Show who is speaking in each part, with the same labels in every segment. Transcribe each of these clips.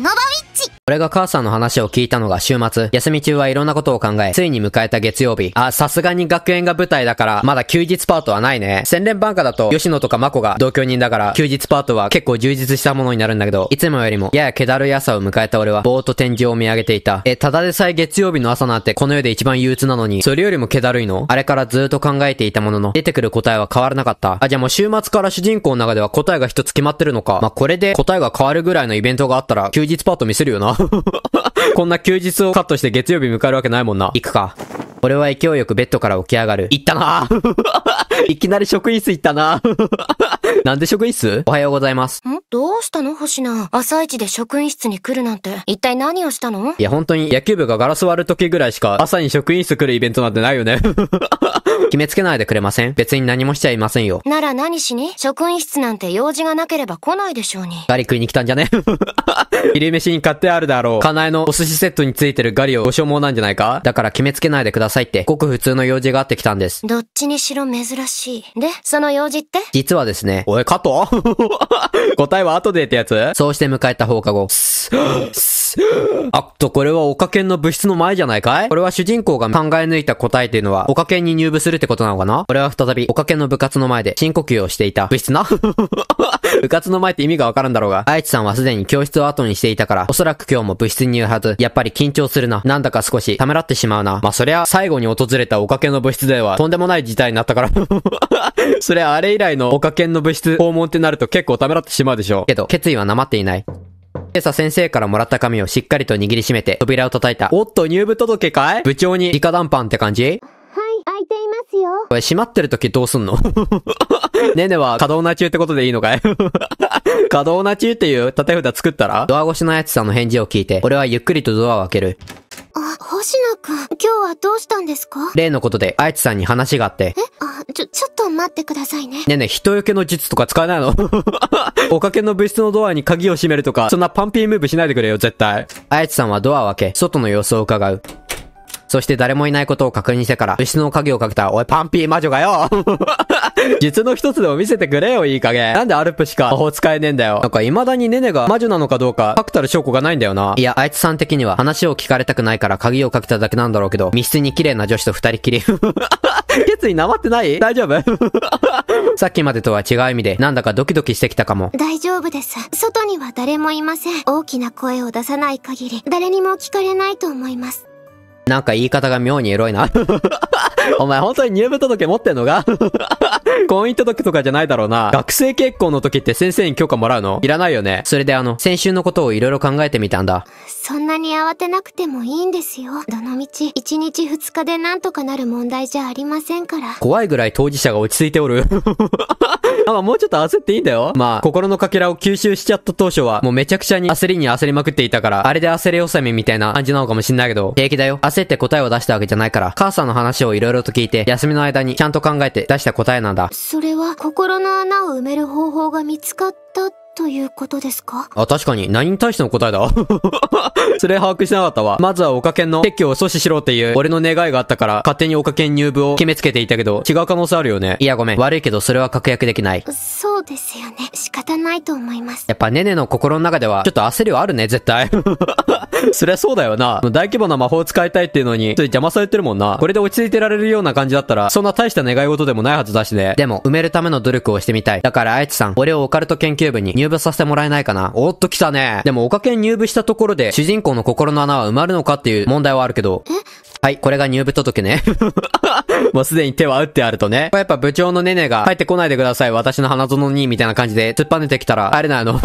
Speaker 1: ノバウィッ
Speaker 2: チ俺が母さんの話を聞いたのが週末、休み中はいろんなことを考え、ついに迎えた月曜日。あ、さすがに学園が舞台だから、まだ休日パートはないね。洗練番下だと、吉野とかマコが同居人だから、休日パートは結構充実したものになるんだけど、いつもよりも、やや気だるい朝を迎えた俺は、ぼーっと天井を見上げていた。え、ただでさえ月曜日の朝なんてこの世で一番憂鬱なのに、それよりも気だるいのあれからずっと考えていたものの、出てくる答えは変わらなかった。あ、じゃあもう週末から主人公の中では答えが一つ決まってるのか。まあ、これで答えが変わるぐらいのイベントがあったら、休日パート見せるよな。こんな休日をカットして月曜日迎えるわけないもんな。行くか。俺は勢いよくベッドから起き上がる。行ったな いきなり職員室行ったな。なんで職員室おはようございます。
Speaker 1: んどうしたの星名。朝一で職員室に来るなんて、一体何をしたの
Speaker 2: いや、本当に野球部がガラス割る時ぐらいしか、朝に職員室来るイベントなんてないよね。決めつけないでくれません別に何もしちゃいませんよ。
Speaker 1: なら何しに職員室なんて用事がなければ来ないでしょうに。
Speaker 2: ガリ食いに来たんじゃね昼飯に買ってあるだろう。カナエのお寿司セットについてるガリをご所望なんじゃないかだから決めつけないでくださいって、ごく普通の用事があってきたんです。
Speaker 1: どっちにしろ珍しい。で、その用事って
Speaker 2: 実はですね、おい、加藤 答えは後でってやつそうして迎えた放課後。
Speaker 1: あ
Speaker 2: っと、これはおかけんの物質の前じゃないかいこれは主人公が考え抜いた答えというのは、おかけんに入部するってことなのかなこれは再び、おかけんの部活の前で深呼吸をしていた。物質な 部活の前って意味がわかるんだろうが、愛知さんはすでに教室を後にしていたから、おそらく今日も部室にいるはず。やっぱり緊張するな。なんだか少しためらってしまうな。まあ、そりゃ、最後に訪れたおかけんの部室では、とんでもない事態になったから それあれ以来のおかけんの部室訪問ってなると結構ためらってしまうでしょう。けど、決意はなまっていない。今朝先生からもらった紙をしっかりと握りしめて扉を叩いた。おっと、入部届かい部長に直談判って感じはい、開いていますよ。これ閉まってる時どうすんの ねねは可動な中ってことでいいのかい 可動な中っていう縦札作ったらドア越しのやつさんの返事を聞いて、俺はゆっくりとドアを開ける。
Speaker 1: あ、星野くん、今日はどうしたんですか
Speaker 2: 例のことで、あやつさんに話があって。え
Speaker 1: ちょ、ちょっと待ってくださいね。
Speaker 2: ねえねえ、人よけの術とか使わないの おかけの物質のドアに鍵を閉めるとか、そんなパンピームーブしないでくれよ、絶対。あやつさんはドアを開け、外の様子を伺う。そして誰もいないことを確認してから、物質の鍵をかけた、おいパンピー魔女がよ実 の一つでも見せてくれよ、いい加減。なんでアルプしか魔法使えねえんだよ。なんか未だにネネが魔女なのかどうか、確たる証拠がないんだよな。いや、あいつさん的には話を聞かれたくないから鍵をかけただけなんだろうけど、密室に綺麗な女子と二人きり。決意なまってない大丈夫 さっきまでとは違う意味で、なんだかドキドキしてきたかも。
Speaker 1: 大丈夫です。外には誰もいません。大きな声を出さない限り、誰にも聞かれないと思います。
Speaker 2: なんか言い方が妙にエロいな。お前本当に入部届持ってんのが 婚姻届とかじゃないだろうな。学生結婚の時って先生に許可もらうのいらないよね。それであの、先週のことをいろいろ考えてみたんだ。
Speaker 1: そんなに慌てなくてもいいんですよ。どのみち、1日2日でなんとかなる問題じゃありませんから。
Speaker 2: 怖いぐらい当事者が落ち着いておる。あ、まあ、もうちょっと焦っていいんだよ。まあ、心のかけらを吸収しちゃった当初は、もうめちゃくちゃに焦りに焦りまくっていたから、あれで焦り納めみたいな感じなのかもしんないけど、平気だよ。焦って答えを出したわけじゃないから、母さんの話を色々と聞いて、休みの間にちゃんと考えて出した答えなんだ。そ
Speaker 1: れは、心の穴を埋める方法が見つかったっということですか
Speaker 2: あ、確かに。何に対しての答えだ それ把握しなかったわ。まずはお岡県の撤去を阻止しろっていう、俺の願いがあったから、勝手におけ県入部を決めつけていたけど、違う可能性あるよね。いや、ごめん。悪いけど、それは確約できない。
Speaker 1: そうですよね。仕方ないと思います。
Speaker 2: やっぱ、ねねの心の中では、ちょっと焦りはあるね、絶対。そりゃそうだよな。大規模な魔法使いたいっていうのに、ちょっと邪魔されてるもんな。これで落ち着いてられるような感じだったら、そんな大した願い事でもないはずだしね。でも、埋めるための努力をしてみたい。だから、あいつさん、俺をオカルト研究部に入入部させてもらえないかな。おっと来たね。でも、おかけン入部したところで、主人公の心の穴は埋まるのかっていう問題はあるけど。はい、これが入部届ね。もうすでに手は打ってあるとね。こやっぱ部長のネネが、入ってこないでください、私の花園に、みたいな感じで、突っぱねてきたら、あれなの。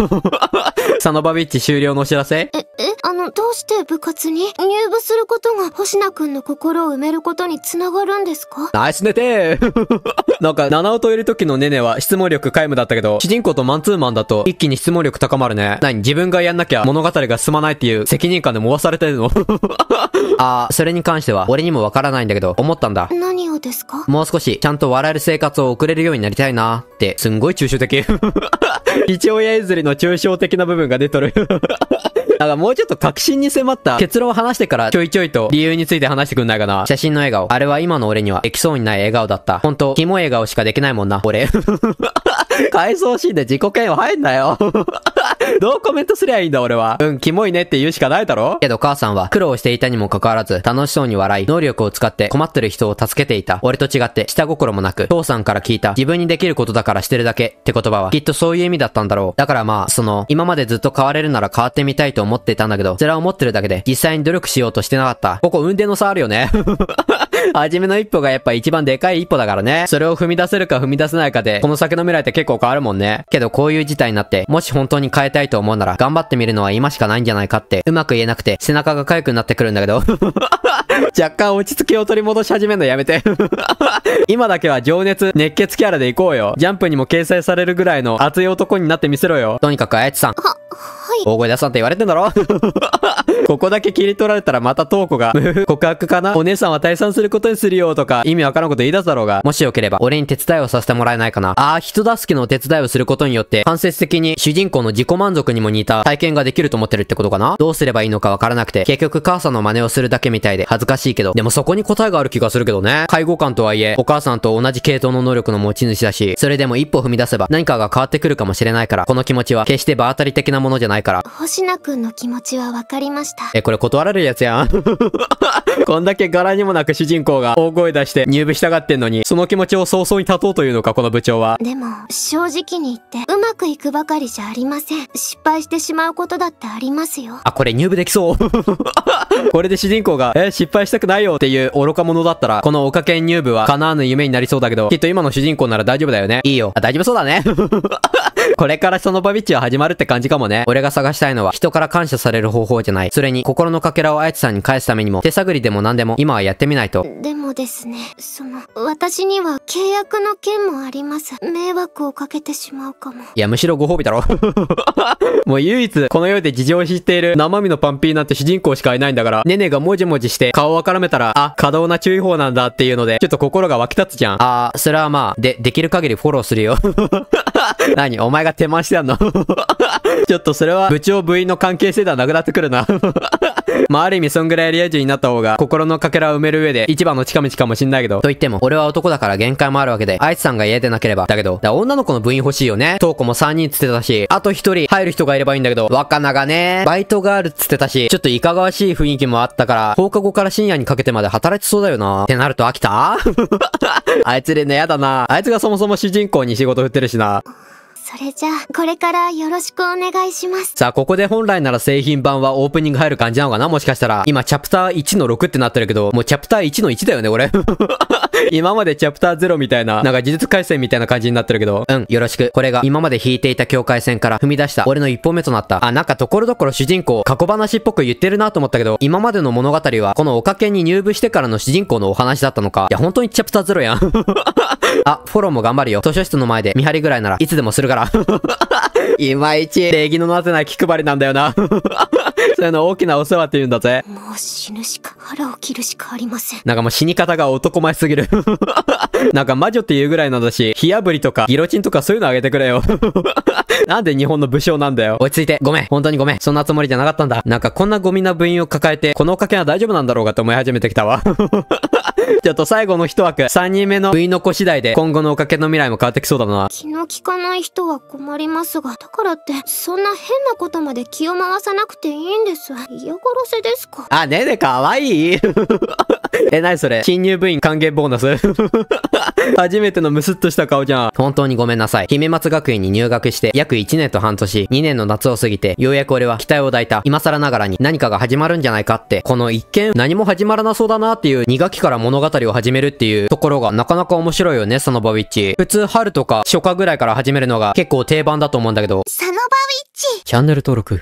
Speaker 2: サノバビッチ終了のお知らせえ、え、
Speaker 1: あの、どうして部活に入部することが星名くんの心を埋めることにつながるんですか
Speaker 2: ナイス寝て なんか、七尾といる時のネネは質問力皆無だったけど、主人公とマンツーマンだと一気に質問力高まるね。何自分がやんなきゃ物語が進まないっていう責任感でもわされてるの あー、それに関しては俺にもわからないんだけど、思ったんだ。何をですかもう少し、ちゃんと笑える生活を送れるようになりたいなって、すんごい抽象的 父 親譲りの抽象的な部分が出とる。だからもうちょっと確信に迫った結論を話してからちょいちょいと理由について話してくんないかな。写真の笑顔。あれは今の俺にはできそうにない笑顔だった。ほんと、キモ笑顔しかできないもんな、俺。回想シーンで自己嫌悪入んなよ。どうコメントすりゃいいんだ俺は。うん、キモいねって言うしかないだろけど母さんは苦労していたにもかかわらず、楽しそうに笑い、能力を使って困ってる人を助けていた。俺と違って、下心もなく、父さんから聞いた、自分にできることだからしてるだけって言葉は、きっとそういう意味だったんだろう。だからまあ、その、今までずっと変われるなら変わってみたいと思っていたんだけど、それは思ってるだけで、実際に努力しようとしてなかった。ここ運転の差あるよね。初めの一歩がやっぱ一番でかい一歩だからね。それを踏み出せるか踏み出せないかで、この先の未来って結構変わるもんね。けどこういう事態になって、もし本当に変えたいと思うなら、頑張ってみるのは今しかないんじゃないかって、うまく言えなくて、背中が痒くなってくるんだけど。若干落ち着きを取り戻し始めるのやめて 今だけは情熱、熱血キャラで行こうよ。ジャンプにも掲載されるぐらいの熱い男になってみせろよ。とにかくあやつさん。はい大声出さんって言われてんだろ ここだけ切り取られたらまたトーコが 告白かなお姉さんは退散することにするよとか、意味わからんこと言い出すだろうが、もしよければ、俺に手伝いをさせてもらえないかな。ああ、人助けの手伝いをすることによって、間接的に主人公の自己満足にも似た体験ができると思ってるってことかなどうすればいいのかわからなくて、結局母さんの真似をするだけみたいで恥ずかしいけど、でもそこに答えがある気がするけどね。介護官とはいえ、お母さんと同じ系統の能力の持ち主だし、それでも一歩踏み出せば何かが変わってくるかもしれないから、この気持ちは決して場当たり的なものじゃないから。
Speaker 1: 星名くんの気持ちはわかりました。
Speaker 2: え、これ断られるやつやん。こんだけ柄にもなく主人公が大声出して入部したがってんのに、その気持ちを早々に立とうというのか、この部長は。で
Speaker 1: も、正直に言って、うまくいくばかりじゃありません。失敗してしまうことだってありますよ。
Speaker 2: あ、これ入部できそう。これで主人公が、え、失敗したくないよっていう愚か者だったら、このおかけん入部は叶わぬ夢になりそうだけど、きっと今の主人公なら大丈夫だよね。いいよ。あ、大丈夫そうだね。これからそのバビッチは始まるって感じかもね。俺が探したいのは、人から感謝される方法じゃない。それに、心のかけらをあやつさんに返すためにも、手探りでも何でも、今はやってみないと。
Speaker 1: でもですね、その、私には契約の件もあります。迷惑をかけてしまうかも。
Speaker 2: いや、むしろご褒美だろ。もう唯一、この世で事情を知っている生身のパンピーなんて主人公しかいないんだから、ネネがもじもじして顔をからめたら、あ、過動な注意報なんだっていうので、ちょっと心が湧き立つじゃん。あー、それはまあ、で、できる限りフォローするよ。何お前前が手回してんの ちょっとそれは部長部員の関係性ではなくなってくるな まあある意味そんぐらいリア充になった方が心のかけらを埋める上で一番の近道かもしんないけど。と言っても、俺は男だから限界もあるわけで、あいつさんが家でなければ。だけど、女の子の部員欲しいよね。トーコも3人つってたし、あと1人入る人がいればいいんだけど、若菜がね、バイトがあるつってたし、ちょっといかがわしい雰囲気もあったから、放課後から深夜にかけてまで働きそうだよな。ってなると飽きた あいつ連ね、やだな。あいつがそもそも主人公に仕事振ってるしな。
Speaker 1: それじゃあ、これからよろしくお願いします。
Speaker 2: さあ、ここで本来なら製品版はオープニング入る感じなのかなもしかしたら。今、チャプター1の6ってなってるけど、もうチャプター1の1だよね、俺。今までチャプター0みたいな、なんか技術回線みたいな感じになってるけど、うん、よろしく。これが今まで引いていた境界線から踏み出した俺の一歩目となった。あ、なんかところどころ主人公、過去話っぽく言ってるなと思ったけど、今までの物語は、このおかけに入部してからの主人公のお話だったのか。いや、本当にチャプター0やん。あ、フォローも頑張るよ。図書室の前で見張りぐらいならいつでもするから。いまいち礼儀のなせない気配りなんだよな。そういうの大きなお世話って言うんだぜ。も
Speaker 1: う死ぬしか腹を切るしかありません。なんか
Speaker 2: もう死に方が男前すぎる。なんか魔女って言うぐらいなんだし、火炙りとかギロチンとかそういうのあげてくれよ。なんで日本の武将なんだよ。落ち着いて、ごめん、本当にごめん。そんなつもりじゃなかったんだ。なんかこんなゴミな部員を抱えて、このおかけは大丈夫なんだろうかと思い始めてきたわ。ちょっと最後の一枠、3人目の部員の子次第で、今後のおかけの未来も変わってきそうだな。気
Speaker 1: の利かない人はは困りますが、だからって、そんな変なことまで気を回さなくていいんです。嫌がらせですか。
Speaker 2: あ、ねねかわいい え、なにそれ 新入部員歓迎ボーナス 初めてのムスッとした顔じゃん。本当にごめんなさい。姫松学園に入学して約1年と半年、2年の夏を過ぎて、ようやく俺は期待を抱いた。今更ながらに何かが始まるんじゃないかって、この一見何も始まらなそうだなっていう2学期から物語を始めるっていうところがなかなか面白いよね、サノバウィッチ。普通春とか初夏ぐらいから始めるのが結構定番だと思うんだけど。サノバウィッチチャンネル登録。